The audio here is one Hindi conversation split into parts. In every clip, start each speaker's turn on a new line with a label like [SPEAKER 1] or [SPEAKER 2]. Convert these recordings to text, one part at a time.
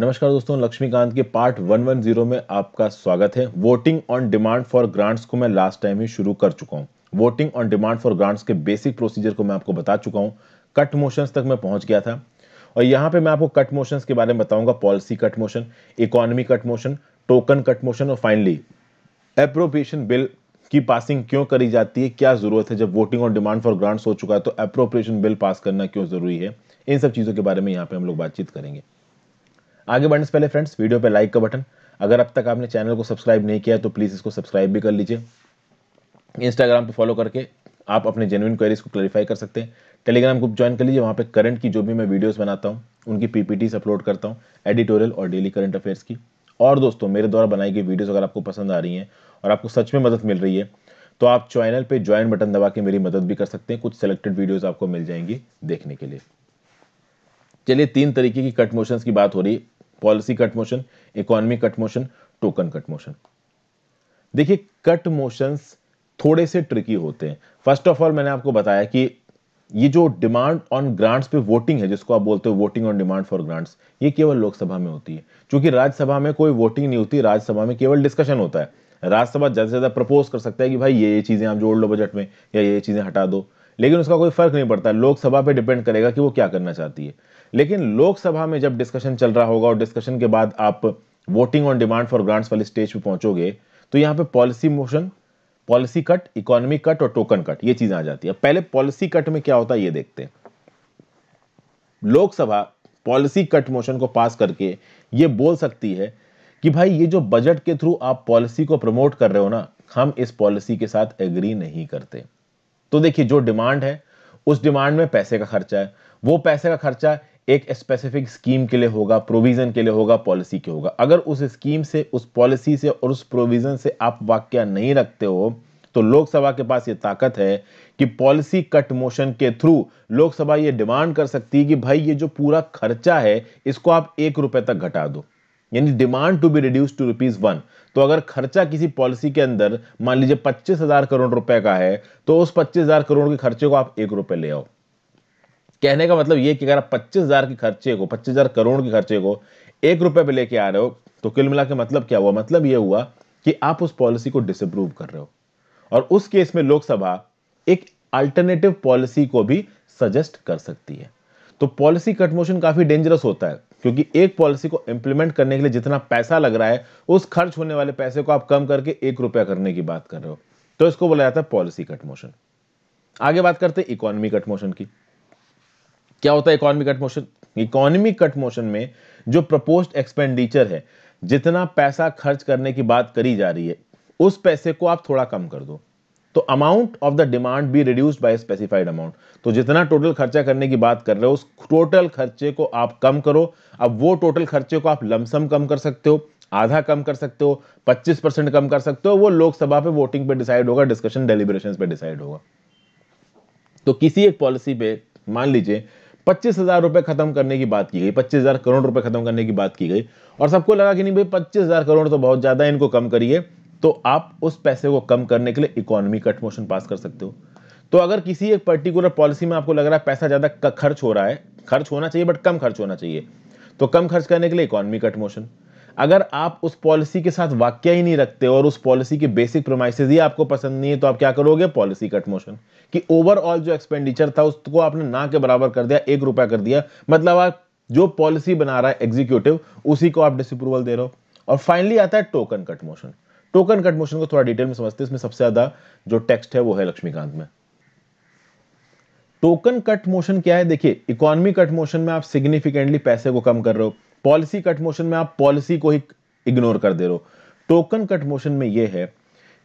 [SPEAKER 1] नमस्कार दोस्तों लक्ष्मीकांत के पार्ट 110 में आपका स्वागत है voting on demand for grants को मैं लास्ट टाइम ही शुरू कर चुका हूँ voting on demand for grants के बेसिक प्रोसीजर को मैं आपको बता चुका हूं कट मोशंस तक मैं पहुंच गया था और यहाँ पे मैं आपको कट मोशंस के बारे में बताऊंगा policy cut motion economy cut motion token cut motion और फाइनली अप्रोप्रिएशन बिल की पासिंग क्यों करी जाती है क्या जरूरत है जब voting on demand for grants हो चुका है तो अप्रोप्रिएशन बिल पास करना क्यों जरूरी है इन सब चीज़ों के बारे में यहाँ पे हम लोग बातचीत करेंगे आगे बढ़ने से पहले फ्रेंड्स वीडियो पे लाइक का बटन अगर अब तक आपने चैनल को सब्सक्राइब नहीं किया तो प्लीज़ इसको सब्सक्राइब भी कर लीजिए इंस्टाग्राम पर फॉलो करके आप अपने जेनुइन क्वेरीज को क्लैरिफाई कर सकते हैं टेलीग्राम ग्रुप ज्वाइन कर लीजिए वहाँ पे करंट की जो भी मैं वीडियोज बनाता हूँ उनकी पीपीटीज अपलोड करता हूँ एडिटोरियल और डेली करंट अफेयर्स की और दोस्तों मेरे द्वारा बनाई गई वीडियोज अगर आपको पसंद आ रही हैं और आपको सच में मदद मिल रही है तो आप चैनल पे ज्वाइन बटन दबा के मेरी मदद भी कर सकते हैं कुछ सेलेक्टेड वीडियोस आपको मिल जाएंगी देखने के लिए चलिए तीन तरीके की कट मोशंस की बात हो रही है policy cut motion economy cut motion token cut motion देखिए कट मोशंस थोड़े से ट्रिकी होते हैं फर्स्ट ऑफ ऑल मैंने आपको बताया कि ये जो डिमांड ऑन ग्रांट्स पे वोटिंग है जिसको आप बोलते हो voting on demand for grants ये केवल लोकसभा में होती है क्योंकि राज्यसभा में कोई वोटिंग नहीं होती राज्यसभा में केवल डिस्कशन होता है राज्यसभा ज्यादा से ज्यादा प्रपोज कर सकता है कि भाई ये ये चीजें आप जोड़ लो बजट में या ये चीजें हटा दो लेकिन उसका कोई फर्क नहीं पड़ता लोकसभा पे डिपेंड करेगा कि वो क्या करना चाहती है लेकिन लोकसभा में जब डिस्कशन चल रहा होगा और डिस्कशन के बाद आप voting on demand for grants वाले स्टेज पे पहुंचोगे तो यहाँ पे policy motion policy cut economy cut और टोकन कट ये चीजें आ जाती है पहले पॉलिसी कट में क्या होता है ये देखते हैं लोकसभा पॉलिसी कट मोशन को पास करके ये बोल सकती है कि भाई ये जो बजट के थ्रू आप पॉलिसी को प्रमोट कर रहे हो ना हम इस पॉलिसी के साथ एग्री नहीं करते तो देखिए जो डिमांड है उस डिमांड में पैसे का खर्चा है वो पैसे का खर्चा एक स्पेसिफिक स्कीम के लिए होगा प्रोविजन के लिए होगा पॉलिसी के होगा अगर उस स्कीम से उस पॉलिसी से और उस प्रोविजन से आप वाक्य नहीं रखते हो तो लोकसभा के पास ये ताकत है कि पॉलिसी कट मोशन के थ्रू लोकसभा ये डिमांड कर सकती है कि भाई ये जो पूरा खर्चा है इसको आप एक रुपए तक घटा दो यानी demand to be reduce to rupees one तो अगर खर्चा किसी पॉलिसी के अंदर मान लीजिए पच्चीस हजार करोड़ रुपए का है तो उस पच्चीस हजार करोड़ के खर्चे को आप एक रुपए ले आओ कहने का मतलब यह कि अगर आप पच्चीस हजार के खर्चे को पच्चीस हजार करोड़ के खर्चे को एक रुपए पे लेके आ रहे हो तो कुल मिला के मतलब क्या हुआ मतलब यह हुआ कि आप उस पॉलिसी को डिसअप्रूव कर रहे हो और उस केस में लोकसभा एक अल्टरनेटिव पॉलिसी को भी सजेस्ट कर सकती है तो पॉलिसी कटमोशन काफी डेंजरस होता है क्योंकि एक पॉलिसी को इंप्लीमेंट करने के लिए जितना पैसा लग रहा है उस खर्च होने वाले पैसे को आप कम करके एक रुपया करने की बात कर रहे हो तो इसको बोला जाता है पॉलिसी कट मोशन आगे बात करते हैं इकोनॉमी कट मोशन की क्या होता है economy cut motion economy cut motion में जो प्रपोज एक्सपेंडिचर है जितना पैसा खर्च करने की बात करी जा रही है उस पैसे को आप थोड़ा कम कर दो तो amount of the demand be reduced by specified amount तो जितना टोटल खर्चा करने की बात कर रहे हो उस टोटल खर्चे को आप कम करो अब वो टोटल खर्चे को आप लमसम कम कर सकते हो आधा कम कर सकते हो 25 परसेंट कम कर सकते हो वो लोकसभा पे वोटिंग पे डिसाइड होगा डिस्कशन डेलीबरेशन पे डिसाइड होगा तो किसी एक पॉलिसी पे मान लीजिए पच्चीस हजार रुपए खत्म करने की बात की गई पच्चीस हजार करोड़ रुपए खत्म करने की बात की गई और सबको लगा कि नहीं भाई पच्चीस हजार करोड़ तो बहुत ज्यादा है इनको कम करिए तो आप उस पैसे को कम करने के लिए इकोनॉमी कट मोशन पास कर सकते हो तो अगर किसी एक पर्टिकुलर पॉलिसी में आपको लग रहा है पैसा ज़्यादा खर्च हो रहा है खर्च होना चाहिए बट कम खर्च होना चाहिए तो कम खर्च करने के लिए इकोनॉमी कट मोशन अगर आप उस पॉलिसी के साथ वाक्य ही नहीं रखते और उस पॉलिसी के बेसिक प्रोमाइसिस ही आपको पसंद नहीं है तो आप क्या करोगे पॉलिसी कट मोशन कि ओवरऑल जो एक्सपेंडिचर था उसको आपने ना के बराबर कर दिया एक रुपया कर दिया मतलब आप जो पॉलिसी बना रहा है एग्जीक्यूटिव उसी को आप डिसअप्रूवल दे रहे हो और फाइनली आता है token cut motion token cut motion को थोड़ा डिटेल में समझते हैं इसमें सबसे ज्यादा जो टेक्स्ट है वो है लक्ष्मीकांत में टोकन कट मोशन क्या है देखिए इकोनॉमी कट मोशन में आप सिग्निफिकेंटली पैसे को कम कर रहे हो पॉलिसी कट मोशन में आप पॉलिसी को ही इग्नोर कर दे रहे हो टोकन कट मोशन में यह है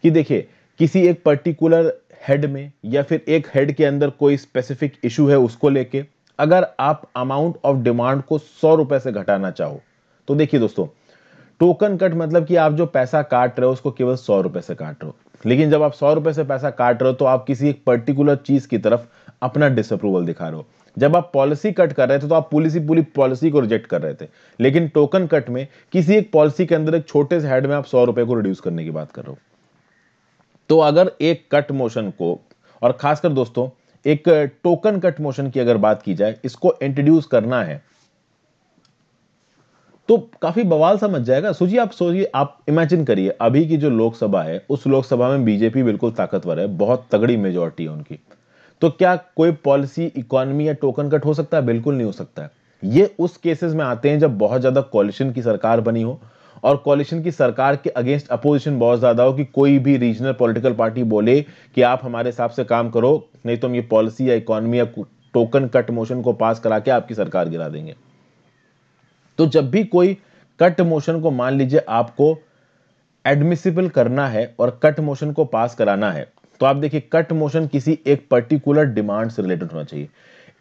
[SPEAKER 1] कि देखिए किसी एक पर्टिकुलर हेड में या फिर एक हेड के अंदर कोई स्पेसिफिक इशू है उसको लेके अगर आप अमाउंट ऑफ डिमांड को सौ रुपए से घटाना चाहो तो देखिए दोस्तों टोकन कट मतलब कि आप जो पैसा काट रहे हो उसको केवल सौ रुपए से काट रहे हो लेकिन जब आप सौ रुपए से पैसा काट रहे हो तो आप किसी एक पर्टिकुलर चीज की तरफ अपना डिसअप्रूवल दिखा रहे हो जब आप पॉलिसी कट कर रहे थे तो आप पूरी पूरी पॉलिसी को रिजेक्ट कर रहे थे लेकिन टोकन कट में किसी एक पॉलिसी के अंदर एक छोटे से हेड में आप सौ रुपए को रिड्यूस करने की बात कर रहे हो तो अगर एक कट मोशन को और खासकर दोस्तों एक टोकन कट मोशन की अगर बात की जाए इसको इंट्रोड्यूस करना है तो काफी बवाल समझ जाएगा सोचिए आप सोचिए आप इमेजिन करिए अभी की जो लोकसभा है उस लोकसभा में बीजेपी बिल्कुल ताकतवर है बहुत तगड़ी मेजोरिटी है उनकी तो क्या कोई पॉलिसी इकोनॉमी या टोकन कट हो सकता है बिल्कुल नहीं हो सकता है ये उस केसेस में आते हैं जब बहुत ज्यादा कॉलिशन की सरकार बनी हो और कॉलिशन की सरकार के अगेंस्ट अपोजिशन बहुत ज्यादा हो कि कोई भी रीजनल पॉलिटिकल पार्टी बोले कि आप हमारे हिसाब से काम करो नहीं तो हम ये पॉलिसी या इकोनॉमी या टोकन कट मोशन को पास करा के आपकी सरकार गिरा देंगे तो जब भी कोई कट मोशन को मान लीजिए आपको एडमिसिबल करना है और कट मोशन को पास कराना है तो आप देखिए कट मोशन किसी एक पर्टिकुलर डिमांड से रिलेटेड होना चाहिए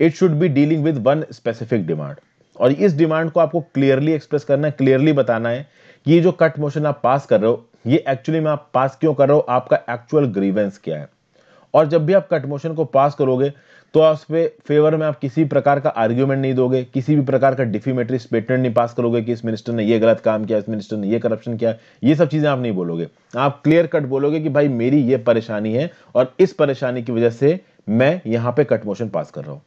[SPEAKER 1] it should be dealing with one specific demand और इस डिमांड को आपको क्लियरली एक्सप्रेस करना है क्लियरली बताना है कि ये जो कट मोशन आप पास कर रहे हो ये एक्चुअली में आप पास क्यों कर रहे हो आपका एक्चुअल ग्रीवेंस क्या है और जब भी आप कट मोशन को पास करोगे तो आप पे फेवर में आप किसी प्रकार का आर्ग्यूमेंट नहीं दोगे किसी भी प्रकार का डिफीमेटरी स्टेटमेंट नहीं पास करोगे कि इस मिनिस्टर ने ये गलत काम किया इस मिनिस्टर ने ये करप्शन किया ये सब चीज़ें आप नहीं बोलोगे आप क्लियर कट बोलोगे कि भाई मेरी ये परेशानी है और इस परेशानी की वजह से मैं यहाँ पे कट मोशन पास कर रहा हूँ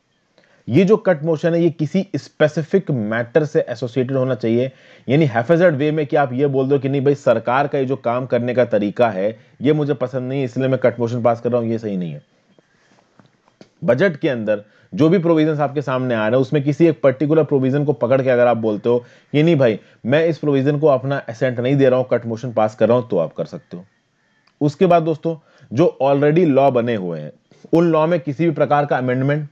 [SPEAKER 1] ये जो कट मोशन है ये किसी स्पेसिफिक मैटर से एसोसिएटेड होना चाहिए यानी हेफेजर्ड वे में कि आप ये बोल दो कि नहीं भाई सरकार का ये जो काम करने का तरीका है ये मुझे पसंद नहीं इसलिए मैं कट मोशन पास कर रहा हूँ ये सही नहीं है बजट के अंदर जो भी प्रोविजन आपके सामने आ रहे हैं उसमें किसी एक पर्टिकुलर प्रोविजन को पकड़ के अगर आप बोलते हो कि नहीं भाई मैं इस प्रोविजन को अपना असेंट नहीं दे रहा हूं कट मोशन पास कर रहा हूं तो आप कर सकते हो उसके बाद दोस्तों जो ऑलरेडी लॉ बने हुए हैं उन लॉ में किसी भी प्रकार का अमेंडमेंट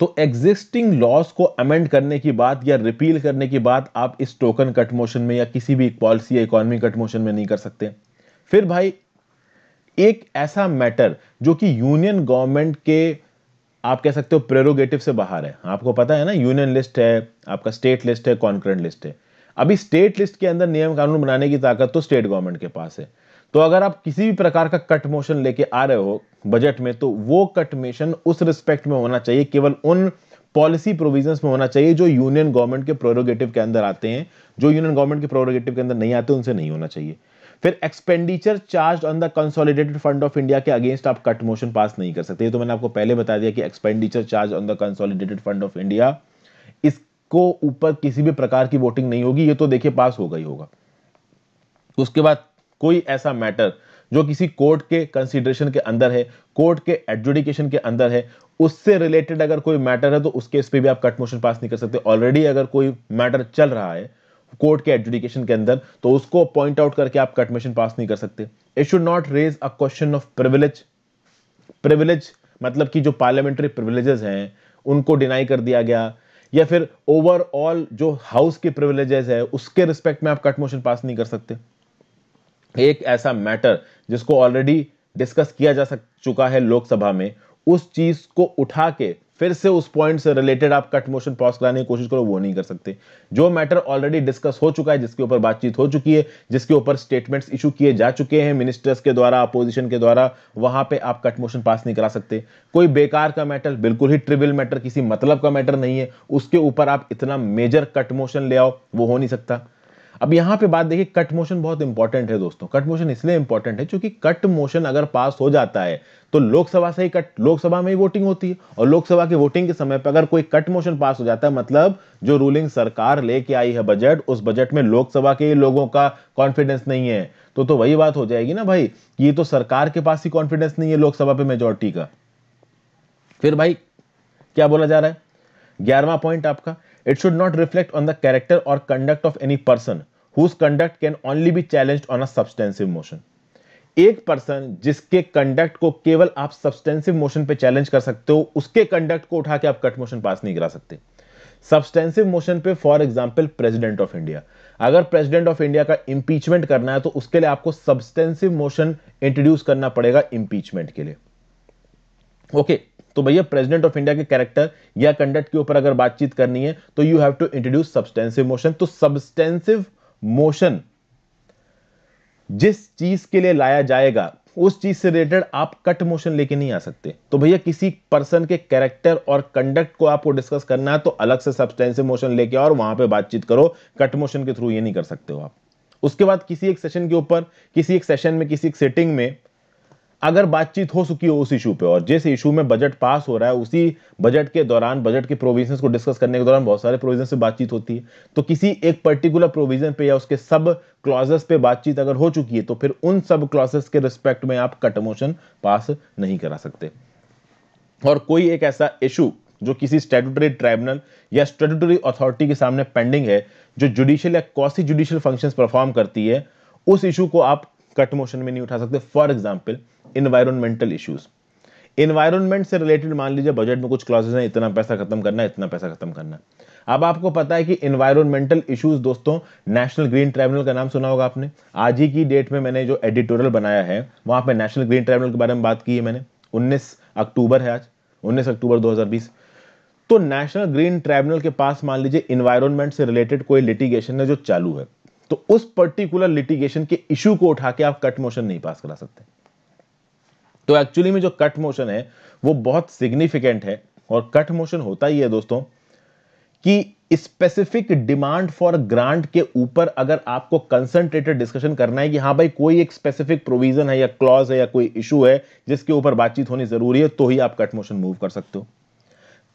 [SPEAKER 1] तो एग्जिस्टिंग लॉस को अमेंड करने की बात या रिपील करने की बात आप इस टोकन कट मोशन में या किसी भी पॉलिसी या इकोनॉमी कट मोशन में नहीं कर सकते फिर भाई एक ऐसा मैटर जो कि यूनियन गवर्नमेंट के आप कह सकते हो प्रेरोगेटिव से बाहर है आपको पता है ना यूनियन लिस्ट है आपका स्टेट लिस्ट है कॉन्क्रेंट लिस्ट है अभी स्टेट लिस्ट के अंदर नियम कानून बनाने की ताकत तो स्टेट गवर्नमेंट के पास है तो अगर आप किसी भी प्रकार का कट मोशन लेके आ रहे हो बजट में तो वो कट मोशन उस रिस्पेक्ट में होना चाहिए केवल उन पॉलिसी प्रोविजंस में होना चाहिए जो यूनियन गवर्नमेंट के प्रोरोगेटिव के अंदर आते हैं जो यूनियन गवर्नमेंट के प्रोरोगेटिव के अंदर नहीं आते उनसे नहीं होना चाहिए फिर expenditure charge on the consolidated fund of India के अगेंस्ट आप कट मोशन पास नहीं कर सकते ये तो मैंने आपको पहले बता दिया कि expenditure charge on the consolidated fund of India इसको ऊपर किसी भी प्रकार की वोटिंग नहीं होगी ये तो देखिए पास होगा ही होगा उसके बाद कोई ऐसा मैटर जो किसी कोर्ट के कंसिडरेशन के अंदर है कोर्ट के एडजुडिकेशन के अंदर है उससे रिलेटेड अगर कोई मैटर है तो उसके इस पर भी आप कट मोशन पास नहीं कर सकते ऑलरेडी अगर कोई मैटर चल रहा है कोर्ट के एडजुडिकेशन के अंदर तो उसको पॉइंट आउट करके आप कटमिशन पास नहीं कर सकते it should not raise a question of privilege privilege मतलब कि जो पार्लियामेंट्री प्रिविलेजेस हैं उनको डिनाई कर दिया गया या फिर ओवरऑल जो हाउस के प्रिविलेजेस है उसके रिस्पेक्ट में आप कट मोशन पास नहीं कर सकते एक ऐसा मैटर जिसको ऑलरेडी डिस्कस किया जा सक चुका है लोकसभा में उस चीज को उठा के फिर से उस पॉइंट से रिलेटेड आप कट मोशन पॉज कराने की कोशिश करो वो नहीं कर सकते जो मैटर ऑलरेडी डिस्कस हो चुका है जिसके ऊपर बातचीत हो चुकी है जिसके ऊपर स्टेटमेंट्स इशू किए जा चुके हैं मिनिस्टर्स के द्वारा अपोजिशन के द्वारा वहां पे आप कट मोशन पास नहीं करा सकते कोई बेकार का मैटर बिल्कुल ही ट्रिबल मैटर किसी मतलब का मैटर नहीं है उसके ऊपर आप इतना मेजर कट मोशन ले आओ वो हो नहीं सकता अब यहां पे बात देखिए कट मोशन बहुत इंपॉर्टेंट है दोस्तों कट मोशन इसलिए इंपॉर्टेंट है क्योंकि कट मोशन अगर पास हो जाता है तो लोकसभा से ही कट लोकसभा में ही वोटिंग होती है और लोकसभा की वोटिंग के समय पर अगर कोई कट मोशन पास हो जाता है मतलब जो रूलिंग सरकार लेके आई है बजट उस बजट में लोकसभा के लोगों का कॉन्फिडेंस नहीं है तो तो वही बात हो जाएगी ना भाई ये तो सरकार के पास ही कॉन्फिडेंस नहीं है लोकसभा पे मेजोरिटी का फिर भाई क्या बोला जा रहा है ग्यारहवा पॉइंट आपका it should not reflect on the character और conduct of any person whose conduct can only be challenge on a substantive motion एक पर्सन जिसके कंडक्ट को केवल आप सब्सटेंसिव मोशन पे चैलेंज कर सकते हो उसके कंडक्ट को उठा के आप कट मोशन पास नहीं करा सकते सब्सटेंसिव मोशन पे for example president of India अगर प्रेसिडेंट ऑफ इंडिया का इंपीचमेंट करना है तो उसके लिए आपको सब्सटेंसिव मोशन इंट्रोड्यूस करना पड़ेगा इंपीचमेंट के लिए ओके okay, तो भैया प्रेसिडेंट ऑफ इंडिया के कैरेक्टर या कंडक्ट के ऊपर अगर बातचीत करनी है तो you have to introduce substantive motion तो सब्सटेंसिव मोशन जिस चीज के लिए लाया जाएगा उस चीज से रिलेटेड आप कट मोशन लेके नहीं आ सकते तो भैया किसी पर्सन के कैरेक्टर और कंडक्ट को आपको डिस्कस करना है तो अलग से सब्सटेंसिव मोशन लेके और वहां पे बातचीत करो कट मोशन के थ्रू ये नहीं कर सकते हो आप उसके बाद किसी एक सेशन के ऊपर किसी एक सेशन में किसी एक सेटिंग में अगर बातचीत हो चुकी हो उस इशू पे और जिस इशू में बजट पास हो रहा है उसी बजट के दौरान बजट के प्रोविजन को डिस्कस करने के दौरान बहुत सारे प्रोविजन से बातचीत होती है तो किसी एक पर्टिकुलर प्रोविजन पे या उसके सब क्लॉजेस पे बातचीत अगर हो चुकी है तो फिर उन सब क्लॉजेस के रिस्पेक्ट में आप कट मोशन पास नहीं करा सकते और कोई एक ऐसा इशू जो किसी स्टेटूटरी ट्राइब्यूनल या स्टेटूटरी अथॉरिटी के सामने पेंडिंग है जो जुडिशियल या कॉसी जुडिशियल फंक्शंस परफॉर्म करती है उस इशू को आप कट मोशन में नहीं उठा सकते for example environmental issues environment से रिलेटेड मान लीजिए बजट में कुछ क्लॉजेज हैं इतना पैसा खत्म करना है इतना पैसा खत्म करना अब आपको पता है कि इन्वायरमेंटल इश्यूज दोस्तों नेशनल ग्रीन ट्राइब्यूनल का नाम सुना होगा आपने आज ही की डेट में मैंने जो एडिटोरियल बनाया है वहां पे नेशनल ग्रीन ट्राइब्यूनल के बारे में बात की है मैंने 19 अक्टूबर है आज 19 अक्टूबर 2020 तो नेशनल ग्रीन ट्राइब्यूनल के पास मान लीजिए इन्वायरमेंट से रिलेटेड कोई लिटिगेशन है जो चालू है तो उस पर्टिकुलर लिटिगेशन के इशू को उठा के आप कट मोशन नहीं पास करा सकते तो एक्चुअली में जो कट मोशन है वो बहुत सिग्निफिकेंट है और कट मोशन होता ही है दोस्तों कि स्पेसिफिक डिमांड फॉर ग्रांट के ऊपर अगर आपको कंसंट्रेटेड डिस्कशन करना है कि हाँ भाई कोई एक स्पेसिफिक प्रोविजन है या क्लॉज है या कोई इशू है जिसके ऊपर बातचीत होनी जरूरी है तो ही आप कट मोशन मूव कर सकते हो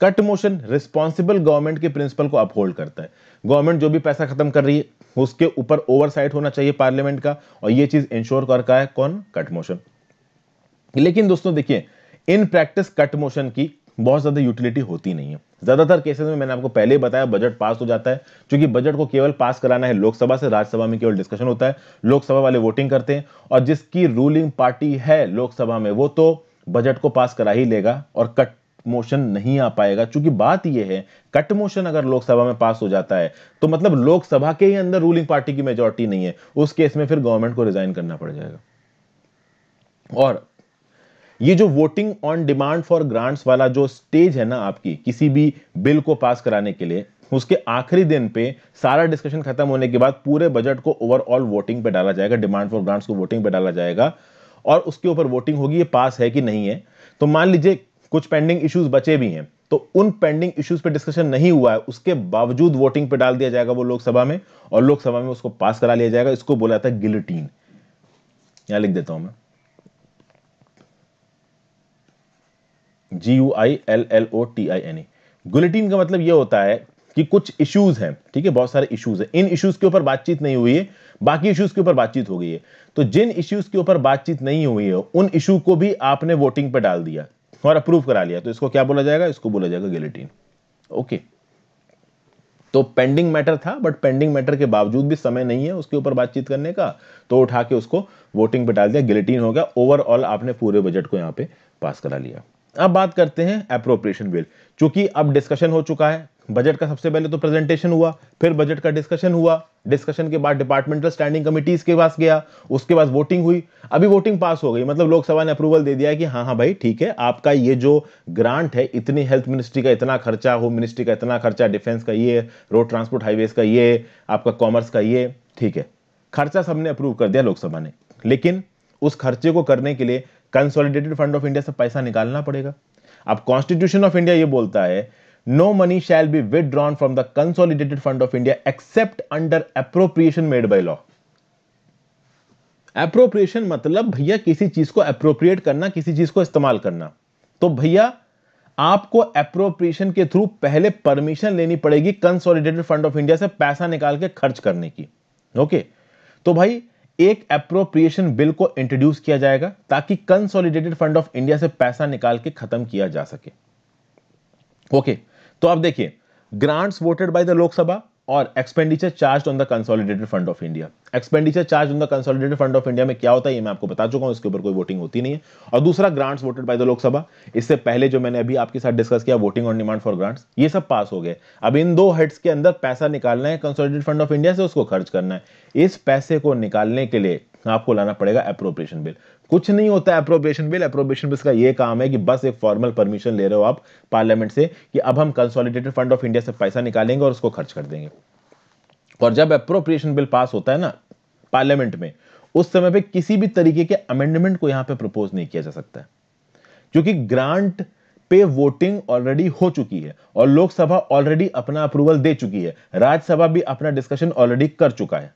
[SPEAKER 1] कट मोशन रिस्पॉन्सिबल गवर्नमेंट के प्रिंसिपल को अपहोल्ड करता है गवर्नमेंट जो भी पैसा खत्म कर रही है उसके ऊपर ओवरसाइट होना चाहिए पार्लियामेंट का और यह चीज इंश्योर कर का है कौन कट मोशन लेकिन दोस्तों देखिए इन प्रैक्टिस कट मोशन की बहुत ज्यादा यूटिलिटी होती नहीं है ज्यादातर केसेस में मैंने आपको पहले ही बताया बजट पास हो जाता है क्योंकि बजट को केवल पास कराना है लोकसभा से राज्यसभा में केवल डिस्कशन होता है लोकसभा वाले वोटिंग करते हैं और जिसकी रूलिंग पार्टी है लोकसभा में वो तो बजट को पास करा ही लेगा और कट मोशन नहीं आ पाएगा क्योंकि बात यह है कट मोशन अगर लोकसभा में पास हो जाता है तो मतलब लोकसभा के ही अंदर रूलिंग पार्टी की मेजोरिटी नहीं है उस केस में फिर गवर्नमेंट को रिजाइन करना पड़ जाएगा और ये जो voting on demand for grants वाला जो स्टेज है ना आपकी किसी भी बिल को पास कराने के लिए उसके आखिरी दिन पे सारा डिस्कशन खत्म होने के बाद पूरे बजट को ओवरऑल वोटिंग पे डाला जाएगा डिमांड फॉर ग्रांट्स को वोटिंग पे डाला जाएगा और उसके ऊपर वोटिंग होगी ये पास है कि नहीं है तो मान लीजिए कुछ पेंडिंग इश्यूज बचे भी हैं तो उन पेंडिंग इश्यूज पे डिस्कशन नहीं हुआ है उसके बावजूद वोटिंग पे डाल दिया जाएगा वो लोकसभा में और लोकसभा में उसको पास करा लिया जाएगा इसको बोला था गिलटीन यहां लिख देता हूं मैं G U I L L O T I N E guillotine का मतलब यह होता है कि कुछ इश्यूज हैं ठीक है बहुत सारे इश्यूज हैं इन इश्यूज के ऊपर बातचीत नहीं हुई है बाकी इश्यूज के ऊपर बातचीत हो गई है तो जिन इश्यूज के ऊपर बातचीत नहीं हुई है उन इशू को भी आपने वोटिंग पे डाल दिया और अप्रूव करा लिया तो इसको क्या बोला जाएगा इसको बोला जाएगा गिलेटीन ओके तो पेंडिंग मैटर था बट पेंडिंग मैटर के बावजूद भी समय नहीं है उसके ऊपर बातचीत करने का तो उठा के उसको वोटिंग पे डाल दिया गिलेटिन हो गया ओवरऑल आपने पूरे बजट को यहाँ पे पास करा लिया अब बात करते हैं अप्रोप्रिएशन बिल चूंकि अब डिस्कशन हो चुका है बजट का सबसे पहले तो प्रेजेंटेशन हुआ फिर बजट का डिस्कशन हुआ डिस्कशन के बाद डिपार्टमेंटल स्टैंडिंग कमिटीज के पास गया उसके बाद वोटिंग हुई अभी वोटिंग पास हो गई मतलब लोकसभा ने अप्रूवल दे दिया कि हाँ हाँ भाई ठीक है आपका ये जो ग्रांट है इतनी हेल्थ मिनिस्ट्री का इतना खर्चा होम मिनिस्ट्री का इतना खर्चा डिफेंस का ये रोड ट्रांसपोर्ट हाईवेज का ये आपका कॉमर्स का ये ठीक है खर्चा सबने अप्रूव कर दिया लोकसभा ने लेकिन उस खर्चे को करने के लिए कंसोलिडेटेड फंड ऑफ इंडिया से पैसा निकालना पड़ेगा अब कॉन्स्टिट्यूशन ऑफ इंडिया ये बोलता है no money shall be withdrawn from the consolidated fund of india except under appropriation made by law appropriation मतलब भैया किसी चीज को अप्रोप्रिएट करना किसी चीज को इस्तेमाल करना तो भैया आपको अप्रोप्रिएशन के थ्रू पहले परमिशन लेनी पड़ेगी कंसोलिडेटेड फंड ऑफ इंडिया से पैसा निकाल के खर्च करने की ओके तो भाई एक अप्रोप्रिएशन बिल को इंट्रोड्यूस किया जाएगा ताकि कंसोलिडेटेड फंड ऑफ इंडिया से पैसा निकाल के खत्म किया जा सके ओके okay. तो आप देखिए grants voted by the Lok Sabha और expenditure charge on the consolidated fund of India expenditure charge on the consolidated fund of India में क्या होता है ये मैं आपको बता चुका हूं इसके ऊपर कोई वोटिंग होती नहीं है और दूसरा grants voted by the Lok Sabha इससे पहले जो मैंने अभी आपके साथ डिस्कस किया voting on demand for grants ये सब पास हो गए अब इन दो हेड्स के अंदर पैसा निकालना है कंसोलिडेटेड फंड ऑफ इंडिया से उसको खर्च करना है इस पैसे को निकालने के लिए आपको लाना पड़ेगा अप्रोप्रिएशन बिल कुछ नहीं होता अप्रोप्रिएशन बिल अप्रोप्रिएशन बिल का ये काम है कि बस एक फॉर्मल परमिशन ले रहे हो आप पार्लियामेंट से कि अब हम कंसोलिडेटेड फंड ऑफ इंडिया से पैसा निकालेंगे और उसको खर्च कर देंगे और जब अप्रोप्रिएशन बिल पास होता है ना पार्लियामेंट में उस समय पे किसी भी तरीके के अमेंडमेंट को यहां पे प्रपोज नहीं किया जा सकता है क्योंकि ग्रांट पे वोटिंग ऑलरेडी हो चुकी है और लोकसभा ऑलरेडी अपना अप्रूवल दे चुकी है राज्यसभा भी अपना डिस्कशन ऑलरेडी कर चुका है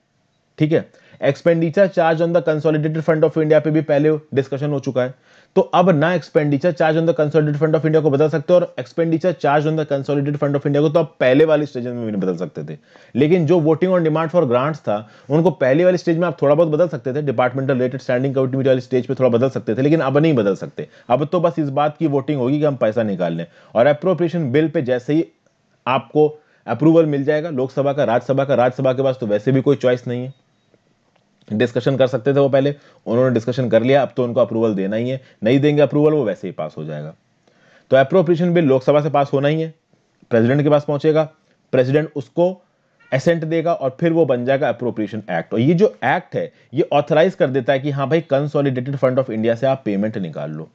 [SPEAKER 1] ठीक है expenditure charge on the consolidated fund of India पे भी पहले डिस्कशन हो चुका है तो अब ना expenditure charge on the consolidated fund of India को बदल सकते हो और expenditure charge on the consolidated fund of India को तो आप पहले वाले स्टेज में भी नहीं बदल सकते थे लेकिन जो voting on demand for grants था उनको पहले वाले स्टेज में आप थोड़ा बहुत बदल सकते थे डिपार्टमेंटल रिलेटेड स्टैंडिंग कमिटी वाले स्टेज पर थोड़ा बदल सकते थे लेकिन अब नहीं बदल सकते अब तो बस इस बात की वोटिंग होगी कि हम पैसा निकाल लें और अप्रोप्रिएशन बिल पे जैसे ही आपको अप्रूवल मिल जाएगा लोकसभा का राज्यसभा का राज्यसभा के पास तो वैसे भी कोई चॉइस नहीं है डिस्कशन कर सकते थे वो पहले उन्होंने डिस्कशन कर लिया अब तो उनको अप्रूवल देना ही है नहीं देंगे अप्रूवल वो वैसे ही पास हो जाएगा तो अप्रोप्रिएशन बिल लोकसभा से पास होना ही है प्रेसिडेंट के पास पहुंचेगा प्रेसिडेंट उसको एसेंट देगा और फिर वो बन जाएगा अप्रोप्रिएशन एक्ट और ये जो एक्ट है ये ऑथराइज कर देता है कि हाँ भाई कंसोलिडेटेड फंड ऑफ इंडिया से आप पेमेंट निकाल लो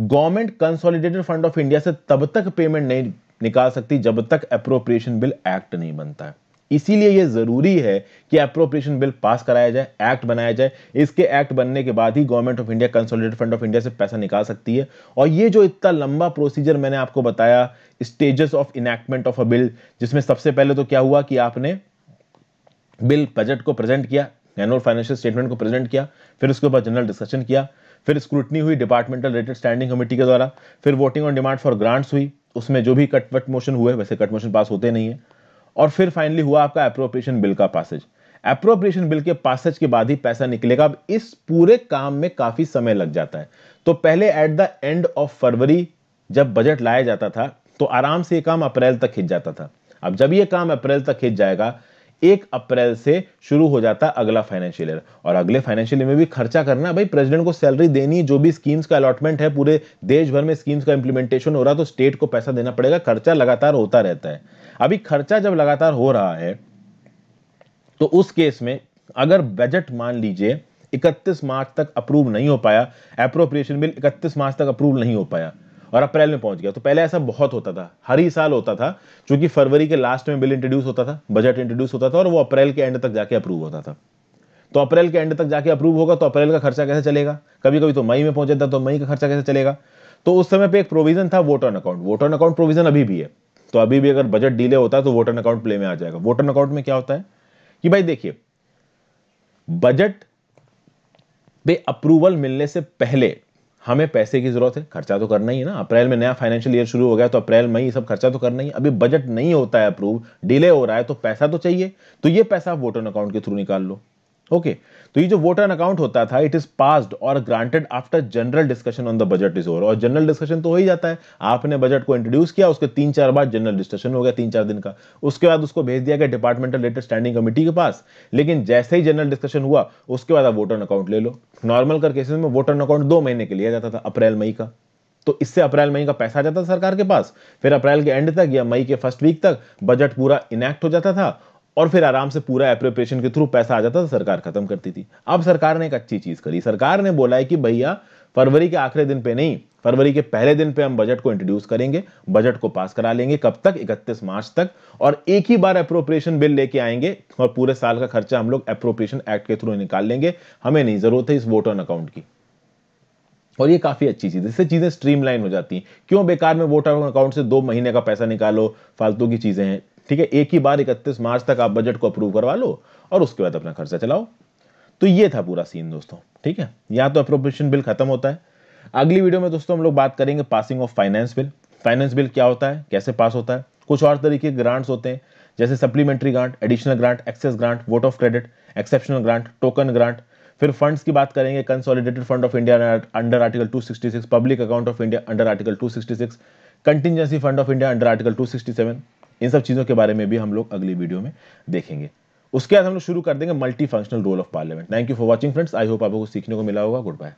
[SPEAKER 1] government consolidated fund of India से तब तक पेमेंट नहीं निकाल सकती जब तक अप्रोप्रिएशन बिल एक्ट नहीं बनता है इसीलिए यह जरूरी है कि अप्रोप्रिएशन बिल पास कराया जाए एक्ट बनाया जाए इसके एक्ट बनने के बाद ही government of India consolidate fund of India से पैसा निकाल सकती है और ये जो इतना लंबा प्रोसीजर मैंने आपको बताया stages of enactment of a bill जिसमें सबसे पहले तो क्या हुआ कि आपने बिल बजट को प्रेजेंट किया एनुअल फाइनेंशियल स्टेटमेंट को प्रेजेंट किया फिर उसके ऊपर जनरल डिस्कशन किया फिर स्क्रूटनी हुई डिपार्टमेंटल रिलेटेड स्टैंडिंग कमेटी के द्वारा फिर voting on demand for grants हुई उसमें जो भी कटवट मोशन हुए वैसे कट मोशन पास होते नहीं है और फिर फाइनली हुआ आपका अप्रोप्रिएशन बिल का पासेज अप्रोप्रिएशन बिल के पासेज के बाद ही पैसा निकलेगा अब इस पूरे काम में काफी समय लग जाता है तो पहले at the end of February जब बजट लाया जाता था तो आराम से यह काम अप्रैल तक खिंच जाता था अब जब यह काम अप्रैल तक खिंच जाएगा एक अप्रैल से शुरू हो जाता अगला फाइनेंशियल ईयर और अगले फाइनेंशियल ईयर में भी खर्चा करना भाई प्रेसिडेंट को सैलरी देनी जो भी स्कीम्स का अलॉटमेंट है पूरे देश भर में स्कीम्स का इंप्लीमेंटेशन हो रहा तो स्टेट को पैसा देना पड़ेगा खर्चा लगातार होता रहता है अभी खर्चा जब लगातार हो रहा है तो उस केस में अगर बजट मान लीजिए 31 मार्च तक अप्रूव नहीं हो पाया अप्रोप्रिएशन बिल 31 मार्च तक अप्रूव नहीं हो पाया और अप्रैल में पहुंच गया तो पहले ऐसा बहुत होता था हर ही साल होता था क्योंकि फरवरी के लास्ट में बिल इंट्रोड्यूस होता था बजट इंट्रोड्यूस होता था और वो अप्रैल के एंड तक जाके अप्रूव होता था तो अप्रैल के एंड तक जाके अप्रूव होगा तो अप्रैल का खर्चा कैसे चलेगा कभी कभी तो मई में पहुंच जाता तो मई का खर्चा कैसे चलेगा तो उस समय पे एक प्रोविजन था vote on account vote on account provision अभी भी है तो अभी भी अगर बजट डिले होता है तो वोटर अकाउंट प्ले में आ जाएगा वोटर अकाउंट में क्या होता है कि भाई देखिए बजट पे अप्रूवल मिलने से पहले हमें पैसे की जरूरत है खर्चा तो करना ही है ना अप्रैल में नया फाइनेंशियल ईयर शुरू हो गया तो अप्रैल मई सब खर्चा तो करना ही अभी बजट नहीं होता है अप्रूव डिले हो रहा है तो पैसा तो चाहिए तो ये पैसा आप वोटर अकाउंट के थ्रू निकाल लो ओके तो ये जो वोट एन अकाउंट होता था इट इज पास्ड और granted after general discussion on the budget is over और जनरल डिस्कशन तो हो ही जाता है आपने बजट को इंट्रोड्यूस किया उसके तीन चार बार जनरल डिस्कशन हो गया तीन चार दिन का उसके बाद उसको भेज दिया गया डिपार्टमेंटल लेटर स्टैंडिंग कमेटी के पास लेकिन जैसे ही जनरल डिस्कशन हुआ उसके बाद आप वोट एन अकाउंट ले लो नॉर्मल कर केसेस में वोट एन अकाउंट दो महीने के लिए जाता था अप्रैल मई का तो इससे अप्रैल मई का पैसा आ जाता था सरकार के पास फिर अप्रैल के एंड तक या मई के फर्स्ट वीक तक बजट पूरा इनैक्ट हो जाता था और फिर आराम से पूरा एप्रोप्रिएशन के थ्रू पैसा आ जाता था तो सरकार खत्म करती थी अब सरकार ने एक अच्छी चीज करी सरकार ने बोला है कि भैया फरवरी के आखिरी दिन पे नहीं फरवरी के पहले दिन पे हम बजट को इंट्रोड्यूस करेंगे बजट को पास करा लेंगे कब तक 31 मार्च तक और एक ही बार अप्रोप्रिएशन बिल लेके आएंगे और पूरे साल का खर्चा हम लोग अप्रोप्रिएशन एक्ट के थ्रू निकाल लेंगे हमें नहीं जरूरत है इस वोट ऑन अकाउंट की और ये काफी अच्छी चीज इससे चीजें स्ट्रीमलाइन हो जाती हैं क्यों बेकार में वोट ऑन अकाउंट से दो महीने का पैसा निकालो फालतू की चीजें हैं ठीक है एक ही बार इकतीस मार्च तक आप बजट को अप्रूव करवा लो और उसके बाद अपना खर्चा चलाओ तो ये था पूरा सीन दोस्तों ठीक है यहाँ तो अप्रोप्रिएशन बिल खत्म होता है अगली वीडियो में दोस्तों हम लोग बात करेंगे passing of finance bill finance bill क्या होता है कैसे पास होता है कुछ और तरीके के ग्रांट्स होते हैं जैसे supplementary grant additional grant excess grant vote of credit exceptional grant token grant फिर फंड्स की बात करेंगे consolidated fund of India under article 266 public account of India under article 266 contingency fund of India under article 267 इन सब चीज़ों के बारे में भी हम लोग अगली वीडियो में देखेंगे उसके बाद हम लोग शुरू कर देंगे multi functional role of parliament thank you for watching friends I hope आपको सीखने को मिला होगा गुड बाय